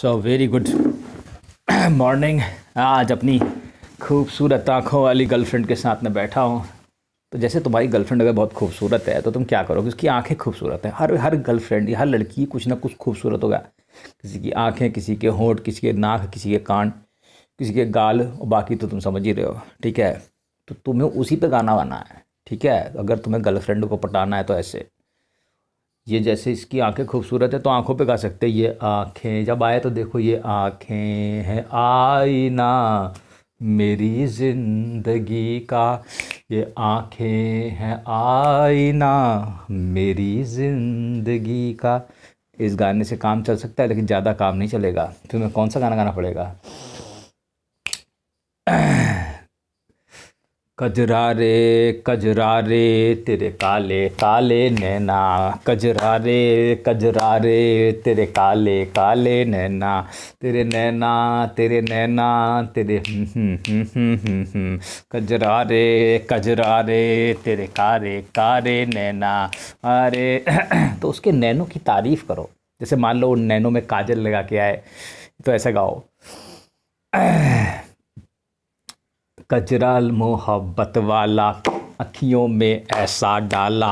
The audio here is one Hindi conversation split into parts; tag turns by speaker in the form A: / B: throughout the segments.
A: सो वेरी गुड मॉर्निंग आज अपनी खूबसूरत आँखों वाली गर्लफ्रेंड के साथ में बैठा हूँ तो जैसे तुम्हारी गर्लफ्रेंड अगर बहुत खूबसूरत है तो तुम क्या करोगे उसकी आंखें खूबसूरत हैं हर हर गर्लफ्रेंड या हर लड़की कुछ ना कुछ खूबसूरत होगा किसी की आंखें किसी के होठ किसी के नाक किसी के कान किसी के गाल और बाकी तो तुम समझ ही रहे हो ठीक है तो तुम्हें उसी पर गाना गाना है ठीक है अगर तुम्हें गर्लफ्रेंड को पटाना है तो ऐसे ये जैसे इसकी आंखें खूबसूरत है तो आंखों पे गा सकते हैं ये आंखें जब आए तो देखो ये आंखें हैं आईना मेरी ज़िंदगी का ये आंखें हैं आईना मेरी ज़िंदगी का इस गाने से काम चल सकता है लेकिन ज़्यादा काम नहीं चलेगा तुम्हें कौन सा गाना गाना पड़ेगा कजरारे कजरारे कजरा रे तेरे काले काले नैना कजरा रे कजरा रे तेरे काले काले नैना तेरे नैना तेरे नैना तेरे हम्म, हम्म, हम्म, कजरा रे कजरा रे तेरे कारे कारे नैना अरे तो उसके नैनों की तारीफ़ करो जैसे मान लो उन नैनों में काजल लगा के आए तो ऐसा गाओ कजरा मोहब्बत वाला अखियों में ऐसा डाला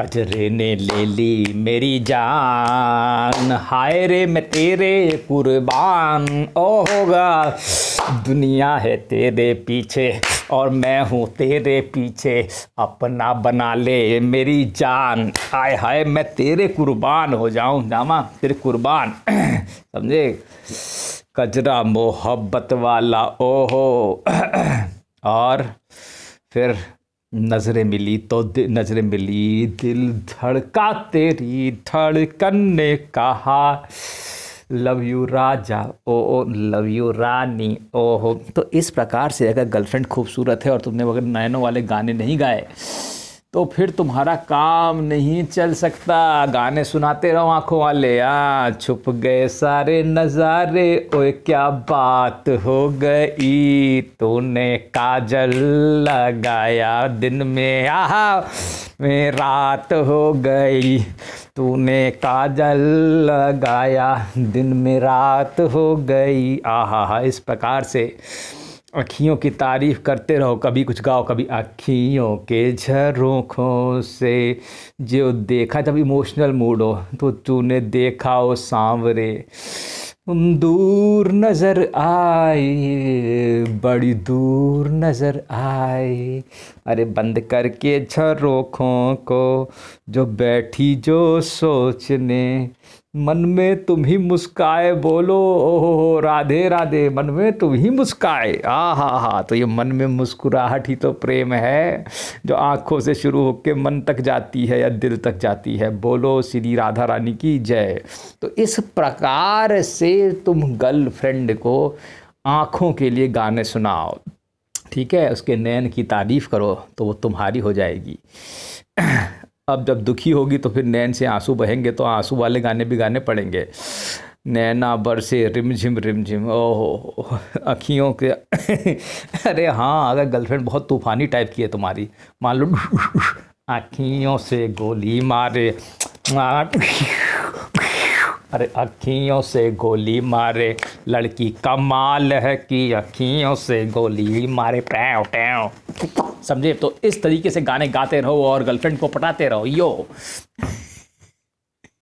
A: कजरे ने ले ली मेरी जान हाय रे मैं तेरे कुर्बान ओ होगा दुनिया है तेरे पीछे और मैं हूँ तेरे पीछे अपना बना ले मेरी जान हाय हाय मैं तेरे कुर्बान हो जाऊँ जामा तेरे कुर्बान समझे कजरा मोहब्बत वाला ओहो और फिर नजरें मिली तो नजरें मिली दिल धड़का तेरी धड़कन ने कहा लव यू राजा ओ ओ लव यू रानी ओ हो तो इस प्रकार से अगर गर्लफ्रेंड खूबसूरत है और तुमने अगर नैनो वाले गाने नहीं गाए तो फिर तुम्हारा काम नहीं चल सकता गाने सुनाते रहो आंखों वाले आ छुप गए सारे नज़ारे ओए क्या बात हो गई तूने काजल लगाया दिन में आहा में रात हो गई तूने काजल लगाया दिन में रात हो गई आह इस प्रकार से आँखियों की तारीफ़ करते रहो कभी कुछ गाओ कभी आँखियों के झरोखों से जो देखा जब इमोशनल मूड हो तो तूने देखा हो सांवरे दूर नज़र आए बड़ी दूर नज़र आए अरे बंद करके झरोखों को जो बैठी जो सोचने मन में तुम ही मुस्काए बोलो ओहो हो राधे राधे मन में तुम ही मुस्काए आ हा हा तो ये मन में मुस्कुराहट ही तो प्रेम है जो आँखों से शुरू होकर मन तक जाती है या दिल तक जाती है बोलो श्री राधा रानी की जय तो इस प्रकार से तुम गर्लफ्रेंड को आँखों के लिए गाने सुनाओ ठीक है उसके नैन की तारीफ़ करो तो वो तुम्हारी हो जाएगी अब जब दुखी होगी तो फिर नैन से आंसू बहेंगे तो आंसू वाले गाने भी गाने पड़ेंगे नैना बरसे रिमझिम रिमझिम ओहो अखियों के अरे हाँ अगर गर्लफ्रेंड बहुत तूफानी टाइप की है तुम्हारी मान लो अखियों से गोली मारे अरे अखियों से गोली मारे लड़की कमाल है कि अखियों से गोली मारे पैव टैव समझे तो इस तरीके से गाने गाते रहो और गर्लफ्रेंड को पटाते रहो यो